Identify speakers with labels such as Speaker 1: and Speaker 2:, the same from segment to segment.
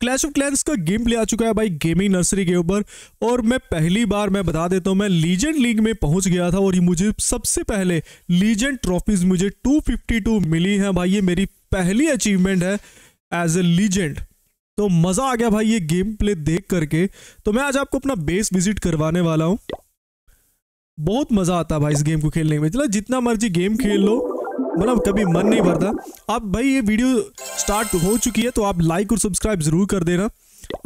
Speaker 1: clash of clans का game play आ चुका है भाई गेमिंग नर्सरी के ऊपर और मैं पहली बार मैं बता देता हूँ मैं लीजेंड लीग में पहुंच गया था और ये मुझे सबसे पहले लीजेंड ट्रॉफीज मुझे 252 मिली हैं भाई ये मेरी पहली अचीवमेंट है एज ए लीजेंड तो मज़ा आ गया भाई ये गेम प्ले देख करके तो मैं आज आपको अपना बेस विजिट करवाने वाला हूँ बहुत मज़ा आता है भाई इस गेम को खेलने में चलो जितना मर्जी गेम खेल लो मतलब कभी मन नहीं भरता अब भाई ये वीडियो स्टार्ट हो चुकी है तो आप लाइक और सब्सक्राइब ज़रूर कर देना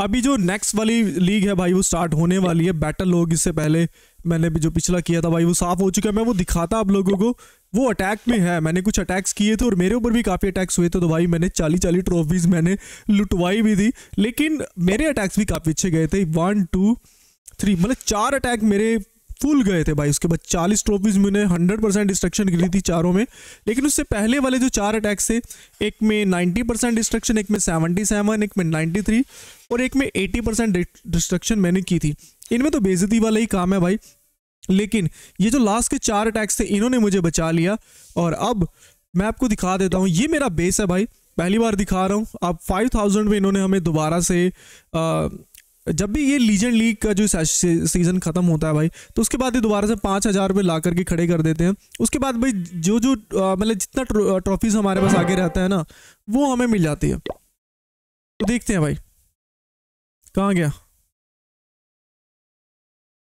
Speaker 1: अभी जो नेक्स्ट वाली लीग है भाई वो स्टार्ट होने वाली है बैटल लोग इससे पहले मैंने भी जो पिछला किया था भाई वो साफ हो चुका है मैं वो दिखाता आप लोगों को वो अटैक में है मैंने कुछ अटैक्स किए थे और मेरे ऊपर भी काफ़ी अटैक्स हुए थे तो भाई मैंने चाली चाली ट्रॉफीज़ मैंने लुटवाई भी थी लेकिन मेरे अटैक्स भी काफ़ी अच्छे गए थे वन टू थ्री मतलब चार अटैक मेरे फुल गए थे भाई उसके बाद चालीस ट्रॉफीज में उन्हें हंड्रेड परसेंट डिस्ट्रक्शन गिरी थी चारों में लेकिन उससे पहले वाले जो चार अटैक्स थे एक में नाइन्टी परसेंट डिस्ट्रक्शन एक में सेवेंटी सेवन एक में नाइन्टी थ्री और एक में एटी परसेंट डिस्ट्रक्शन मैंने की थी इनमें तो बेजती वाला ही काम है भाई लेकिन ये जो लास्ट के चार अटैक्स थे इन्होंने मुझे बचा लिया और अब मैं आपको दिखा देता हूँ ये मेरा बेस है भाई पहली बार दिखा रहा हूँ आप फाइव थाउजेंड में इन्होंने हमें दोबारा से आ, जब भी ये लीजेंड लीग का जो सीज़न ख़त्म होता है भाई तो उसके बाद ये दोबारा से पाँच हज़ार रुपये ला करके खड़े कर देते हैं उसके बाद भाई जो जो मतलब जितना ट्रॉफीज़ हमारे पास आगे रहता है ना वो हमें मिल जाती है तो देखते हैं भाई कहाँ गया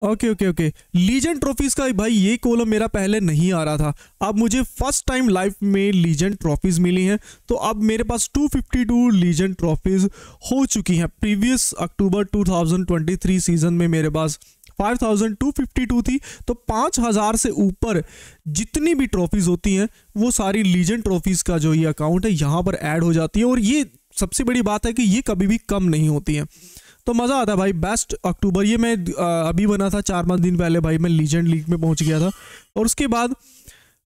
Speaker 1: okay okay okay legend trophies का भाई ये कॉलम मेरा पहले नहीं आ रहा था अब मुझे फर्स्ट टाइम लाइफ में लीजेंड ट्रॉफीज मिली हैं तो अब मेरे पास 252 लीजेंड ट्रॉफीज हो चुकी हैं प्रीवियस अक्टूबर 2023 सीजन में मेरे पास 5252 थी तो 5000 से ऊपर जितनी भी ट्रॉफीज़ होती हैं वो सारी लीजेंड ट्रॉफीज़ का जो ये अकाउंट है यहाँ पर ऐड हो जाती है और ये सबसे बड़ी बात है कि ये कभी भी कम नहीं होती हैं तो मज़ा आता है भाई बेस्ट अक्टूबर ये मैं अभी बना था चार पाँच दिन पहले भाई मैं लीजेंड लीग में पहुंच गया था और उसके बाद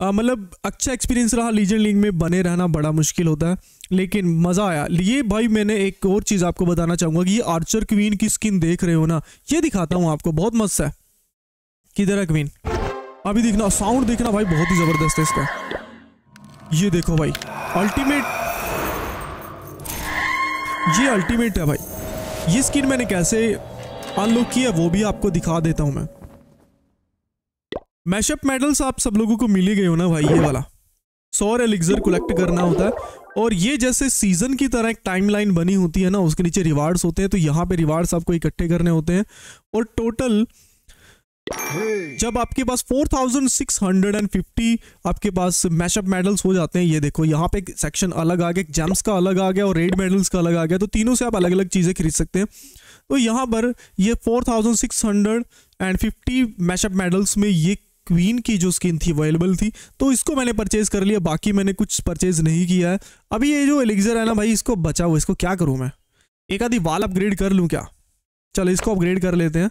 Speaker 1: मतलब अच्छा एक्सपीरियंस रहा लीजेंड लीग में बने रहना बड़ा मुश्किल होता है लेकिन मज़ा आया ये भाई मैंने एक और चीज़ आपको बताना चाहूँगा कि ये आर्चर क्वीन की स्किन देख रहे हो ना ये दिखाता हूँ आपको बहुत मस्त है किधर है क्वीन अभी देखना साउंड देखना भाई बहुत ही ज़बरदस्त है इसका ये देखो भाई अल्टीमेट ये अल्टीमेट है भाई ये स्किन मैंने कैसे अनलॉक किया वो भी आपको दिखा देता हूं मैं मैशअप मेडल्स आप सब लोगों को मिली ही गए हो ना भाई ये वाला सौर एलिग्जर कलेक्ट करना होता है और ये जैसे सीजन की तरह एक टाइमलाइन बनी होती है ना उसके नीचे रिवार्ड्स होते हैं तो यहाँ पे रिवार्ड्स आपको इकट्ठे करने होते हैं और टोटल जब आपके पास 4650 आपके पास मैशअप मेडल्स हो जाते हैं ये देखो यहाँ पे एक सेक्शन अलग आ गया जेम्स का अलग आ गया और रेड मेडल्स का अलग आ गया तो तीनों से आप अलग अलग चीज़ें खरीद सकते हैं तो यहाँ पर ये 4650 मैशअप मेडल्स में ये क्वीन की जो स्किन थी अवेलेबल थी तो इसको मैंने परचेज कर लिया बाकी मैंने कुछ परचेज नहीं किया है अभी ये जो एलिग्जर है ना भाई इसको बचाओ इसको क्या करूँ मैं एक आधी वाल अपग्रेड कर लूँ क्या चलो इसको अपग्रेड कर लेते हैं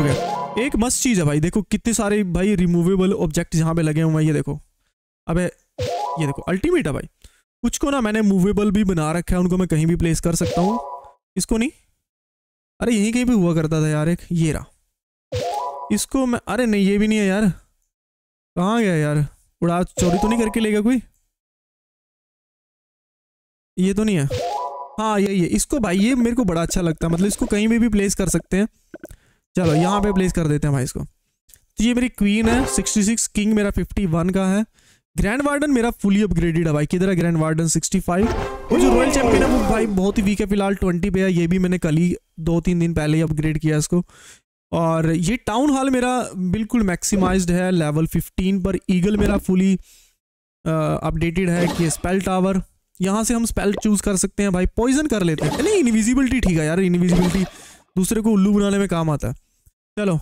Speaker 1: हो गया एक मस्त चीज़ है भाई देखो कितने सारे भाई रिमूवेबल ऑब्जेक्ट यहाँ पे लगे हुए हैं ये देखो अबे ये देखो अल्टीमेट है भाई कुछ को ना मैंने मूवेबल भी बना रखा है उनको मैं कहीं भी प्लेस कर सकता हूँ इसको नहीं अरे यहीं कहीं भी हुआ करता था यार एक ये रहा इसको मैं अरे नहीं ये भी नहीं है यार कहाँ गया यार उड़ा चोरी तो नहीं करके लेगा कोई ये तो नहीं है हाँ ये ये इसको भाई ये मेरे को बड़ा अच्छा लगता है मतलब इसको कहीं भी भी प्लेस कर सकते हैं चलो यहाँ पे प्लेस कर देते हैं भाई इसको तो ये मेरी क्वीन है 66 किंग मेरा 51 का है ग्रैंड वार्डन मेरा फुली अपग्रेडेड है भाई किधर है ग्रैंड वार्डन 65 और जो रॉयल चैंपियन है वो भाई बहुत ही वीक है फिलहाल 20 पे है ये भी मैंने कल ही दो तीन दिन पहले ही अपग्रेड किया इसको और ये टाउन हॉल मेरा बिल्कुल मैक्सिमाइज्ड है लेवल फिफ्टीन पर ईगल मेरा फुली अपडेटेड है कि स्पेल टावर यहाँ से हम स्पेल चूज कर सकते हैं भाई पॉइजन कर लेते हैं नहीं इनविजिबिलिटी ठीक है यार इनविजिबिलिटी दूसरे को उल्लू बनाने में काम आता है चलो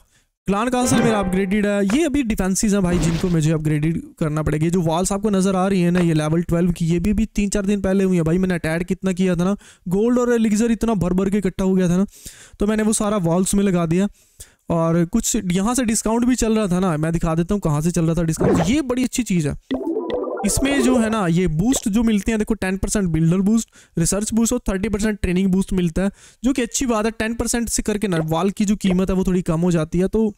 Speaker 1: क्लान कासल मेरा अपग्रेडेड है ये अभी डिफेंसिस हैं भाई जिनको मुझे अपग्रेडेड करना पड़ेगा जो वॉल्स आपको नज़र आ रही है ना ये लेवल ट्वेल्व की ये भी अभी तीन चार दिन पहले हुई है भाई मैंने अटैड कितना किया था ना गोल्ड और एलिगजर इतना भर भर के इकट्ठा हो गया था ना तो मैंने वो सारा वॉल्स में लगा दिया और कुछ यहाँ से डिस्काउंट भी चल रहा था ना मैं दिखा देता हूँ कहाँ से चल रहा था डिस्काउंट ये बड़ी अच्छी चीज़ है इसमें जो है ना ये बूस्ट जो मिलते हैं देखो ten percent builder boost research boost और थर्टी परसेंट ट्रेनिंग बूस्ट मिलता है जो कि अच्छी बात है टेन परसेंट से करके ना वॉल की जो कीमत है वो थोड़ी कम हो जाती है तो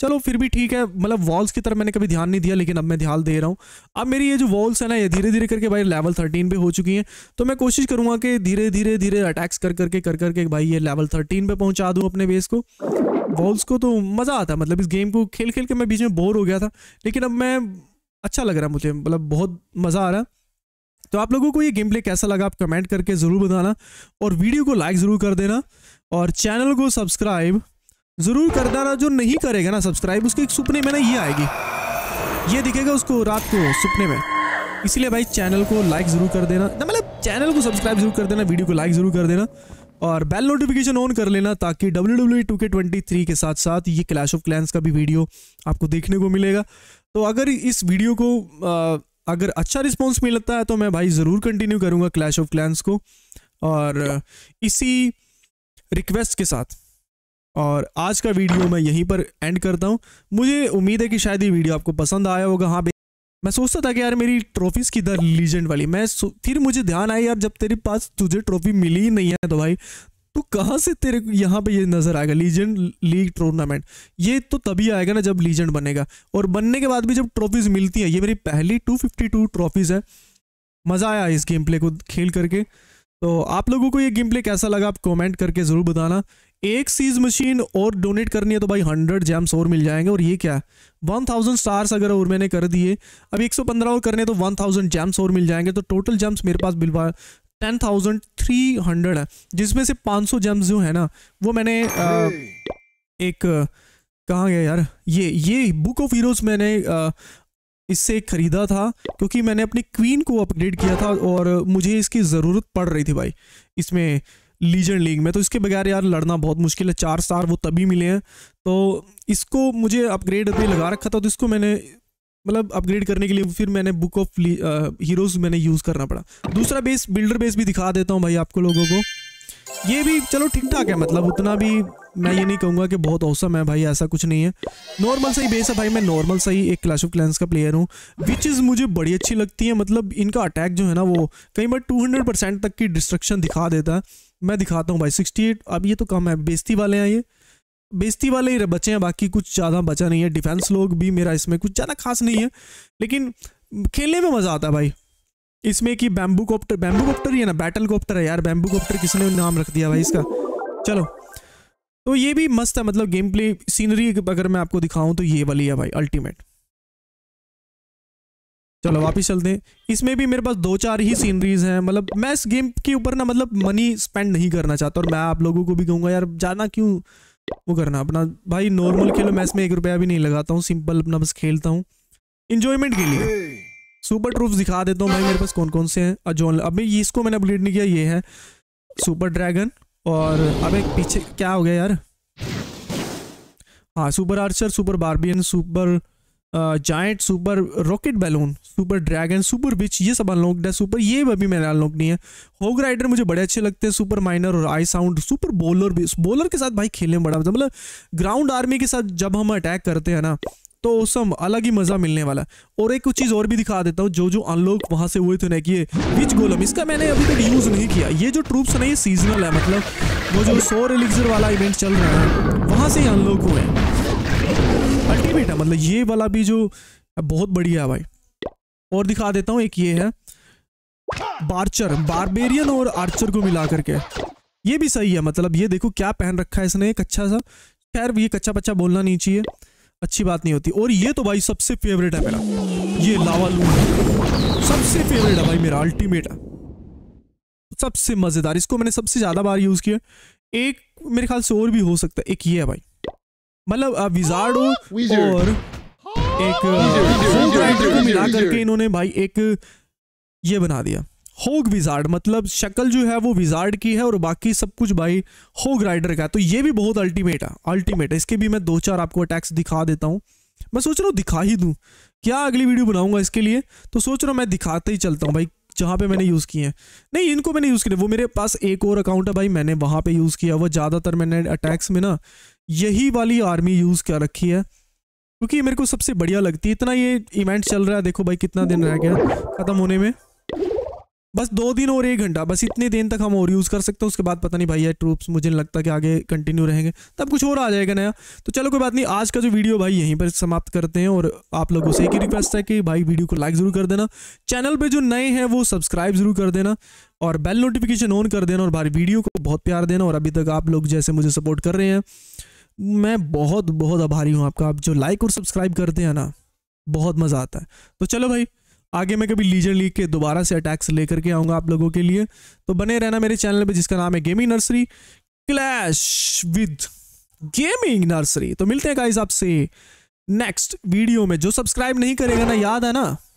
Speaker 1: चलो फिर भी ठीक है मतलब वॉल्स की तरफ मैंने कभी ध्यान नहीं दिया लेकिन अब मैं ध्यान दे रहा हूँ अब मेरी ये जो वॉल्स है ना ये धीरे धीरे करके भाई लेवल थर्टीन पे हो चुकी हैं तो मैं कोशिश करूँगा कि धीरे धीरे धीरे अटैक्स कर करके कर करके भाई ये लेवल थर्टीन पे पहुँचा दूँ अपने बेस को वॉल्स को तो मज़ा आता मतलब इस गेम को खेल खेल के मैं बीच में बोर हो गया था लेकिन अब मैं अच्छा लग रहा है मुझे मतलब बहुत मज़ा आ रहा है तो आप लोगों को ये गेम प्ले कैसा लगा आप कमेंट करके ज़रूर बताना और वीडियो को लाइक ज़रूर कर देना और चैनल को सब्सक्राइब ज़रूर कर देना जो नहीं करेगा ना सब्सक्राइब उसके एक सुपने में ना ये आएगी ये दिखेगा उसको रात को सुपने में इसलिए भाई चैनल को लाइक ज़रूर कर देना मतलब चैनल को सब्सक्राइब ज़रूर कर देना वीडियो को लाइक ज़रूर कर देना और बेल नोटिफिकेशन ऑन कर लेना ताकि W W two K twenty three के साथ साथ ये क्लैश ऑफ क्लैंस का भी वीडियो आपको देखने को मिलेगा तो अगर इस वीडियो को आ, अगर अच्छा रिस्पॉन्स मिलता है तो मैं भाई ज़रूर कंटिन्यू करूँगा क्लैश ऑफ क्लैंस को और इसी रिक्वेस्ट के साथ और आज का वीडियो मैं यहीं पर एंड करता हूँ मुझे उम्मीद है कि शायद ये वीडियो आपको पसंद आया होगा हाँ मैं सोचता था कि यार मेरी ट्रॉफीज किधर लीजेंड वाली मैं फिर मुझे ध्यान आया यार जब तेरे पास तुझे ट्रॉफी मिली ही नहीं है तो भाई तो कहाँ से तेरे यहाँ पे ये नज़र आएगा लीजेंड लीग टूर्नामेंट ये तो तभी आएगा ना जब लीजेंड बनेगा और बनने के बाद भी जब ट्रॉफीज़ मिलती हैं ये मेरी पहली 252 ट्रॉफीज़ है मज़ा आया इस गेम प्ले को खेल करके तो आप लोगों को ये गेम प्ले कैसा लगा आप कमेंट करके ज़रूर बताना एक सीज मशीन और डोनेट करनी है तो भाई हंड्रेड जैम्स और मिल जाएंगे और ये क्या है वन थाउजेंड स्टार्स अगर और मैंने कर दिए अब एक सौ पंद्रह और करने तो वन थाउजेंड जैम्स और मिल जाएंगे तो टोटल जैम्स मेरे पास बिलवा टेन थाउजेंड थ्री हंड्रेड है जिसमें से पाँच सौ जैम्स जो है ना वो मैंने आ, एक कहाँ गया यार ये ये बुक ऑफ हीरोज़ मैंने आ, इससे ख़रीदा था क्योंकि मैंने अपनी क्वीन को अपग्रेड किया था और मुझे इसकी ज़रूरत पड़ रही थी भाई इसमें लीजन लीग में तो इसके बगैर यार लड़ना बहुत मुश्किल है चार स्टार वो तभी मिले हैं तो इसको मुझे अपग्रेड अभी लगा रखा था तो इसको मैंने मतलब अपग्रेड करने के लिए फिर मैंने बुक ऑफ हीरोज़ मैंने यूज़ करना पड़ा दूसरा बेस बिल्डर बेस भी दिखा देता हूँ भाई आपको लोगों को ये भी चलो ठीक ठाक है मतलब उतना भी मैं ये नहीं कहूँगा कि बहुत औसम है भाई ऐसा कुछ नहीं है नॉर्मल सही बेस है भाई मैं नॉर्मल सही एक क्लैश ऑफ क्लैंस का प्लेयर हूँ विच इज मुझे बड़ी अच्छी लगती है मतलब इनका अटैक जो है ना वो कई बार टू परसेंट तक की डिस्ट्रक्शन दिखा देता है मैं दिखाता हूँ भाई सिक्सटी एट अब ये तो कम है बेजती वाले हैं ये बेजती वाले ही बचे हैं बाकी कुछ ज़्यादा बचा नहीं है डिफेंस लोग भी मेरा इसमें कुछ ज़्यादा खास नहीं है लेकिन खेलने में मज़ा आता है भाई इसमें कि बैम्बू कॉप्टर बैम्बू कॉप्टर ही है ना बैटल कॉप्टर है यार बैम्बू कॉप्टर किसने नाम रख दिया भाई इसका चलो तो ये भी मस्त है मतलब गेम प्ले सीनरी अगर मैं आपको दिखाऊँ तो ये वाली है भाई अल्टीमेट चलो वापिस चलते हैं इसमें भी मेरे पास दो चार ही सीनरीज हैं मतलब मैं इस गेम के ऊपर ना मतलब मनी स्पेंड नहीं करना चाहता और मैं आप लोगों को भी कहूँगा यार जाना क्यों वो करना अपना भाई नॉर्मल खेलो मैं इसमें एक रुपया भी नहीं लगाता हूँ सिंपल अपना बस खेलता हूँ इन्जॉयमेंट के लिए सुपर ट्रूफ दिखा देता हूँ भाई मेरे पास कौन कौन से हैं अजोन अभी इसको मैंने अपडेट नहीं किया ये है सुपर ड्रैगन और अब एक पीछे क्या हो गया यार हाँ super archer super barbarian super giant super rocket balloon super dragon super witch ये सब अनलॉक है सुपर ये अभी मैंने अनलॉक नहीं है होग राइडर मुझे बड़े अच्छे लगते हैं सुपर माइनर और आई साउंड सुपर बॉलर भी बॉलर के साथ भाई खेलने में बड़ा मतलब ग्राउंड आर्मी के साथ जब हम अटैक करते हैं ना तो उसमें अलग ही मज़ा मिलने वाला और एक कुछ चीज़ और भी दिखा देता हूँ जो जो अनलॉक वहाँ से हुए थे ना कि ये गोलम इसका मैंने अभी तक यूज़ नहीं किया ये जो ट्रूप्स ना ये सीजनल है मतलब वो जो सोर एलिक्सर वाला इवेंट चल रहा है वहाँ से ही अनलॉक हुए हैं नहीं बेटा मतलब ये वाला भी जो बहुत बढ़िया है भाई और दिखा देता हूँ एक ये है बार्चर बारबेरियन और आर्चर को मिला करके ये भी सही है मतलब ये देखो क्या पहन रखा है इसने एक अच्छा सा खैर ये कच्चा पच्चा बोलना नहीं चाहिए अच्छी बात नहीं होती और ये तो भाई सबसे फेवरेट है मेरा ये लावा लू सबसे फेवरेट है भाई मेरा अल्टीमेट है सबसे मज़ेदार इसको मैंने सबसे ज़्यादा बार यूज़ किया एक मेरे ख्याल से और भी हो सकता है एक ये है भाई मतलब विजार्ड और एक uh, मिला करके इन्होंने भाई एक ये बना दिया होग विजार्ड मतलब शक्ल जो है वो विजार्ड की है और बाकी सब कुछ भाई होग राइडर का तो ये भी बहुत अल्टीमेट है अल्टीमेट है इसके भी मैं दो चार आपको अटैक्स दिखा देता हूँ मैं सोच रहा हूँ दिखा ही दूँ क्या अगली वीडियो बनाऊंगा इसके लिए तो सोच रहा हूँ मैं दिखाते ही चलता हूँ भाई जहाँ पे मैंने यूज़ किए हैं नहीं इनको मैंने यूज़ किया वो मेरे पास एक और अकाउंट है भाई मैंने वहाँ पे यूज़ किया वो ज़्यादातर मैंने अटैक्स में ना यही वाली आर्मी यूज़ कर रखी है क्योंकि मेरे को सबसे बढ़िया लगती है इतना ये इवेंट चल रहा है देखो भाई कितना दिन रह गया ख़त्म होने में बस दो दिन और एक घंटा बस इतने दिन तक हम और यूज़ कर सकते हैं उसके बाद पता नहीं भाई यार ट्रूप्स मुझे नहीं लगता कि आगे कंटिन्यू रहेंगे तब कुछ और आ जाएगा नया तो चलो कोई बात नहीं आज का जो वीडियो भाई यहीं पर समाप्त करते हैं और आप लोगों से एक ही रिक्वेस्ट है कि भाई वीडियो को लाइक ज़रूर कर देना चैनल पर जो नए हैं वो सब्सक्राइब ज़रूर कर देना और बेल नोटिफिकेशन ऑन कर देना और भाई वीडियो को बहुत प्यार देना और अभी तक आप लोग जैसे मुझे सपोर्ट कर रहे हैं मैं बहुत बहुत आभारी हूँ आपका आप जो लाइक और सब्सक्राइब करते हैं ना बहुत मज़ा आता है तो चलो भाई आगे मैं कभी लीजर लीग के दोबारा से अटैक्स लेकर के आऊँगा आप लोगों के लिए तो बने रहना मेरे चैनल पर जिसका नाम है gaming nursery clash with gaming nursery तो मिलते हैं गाइज आपसे नेक्स्ट वीडियो में जो सब्सक्राइब नहीं करेगा ना याद है ना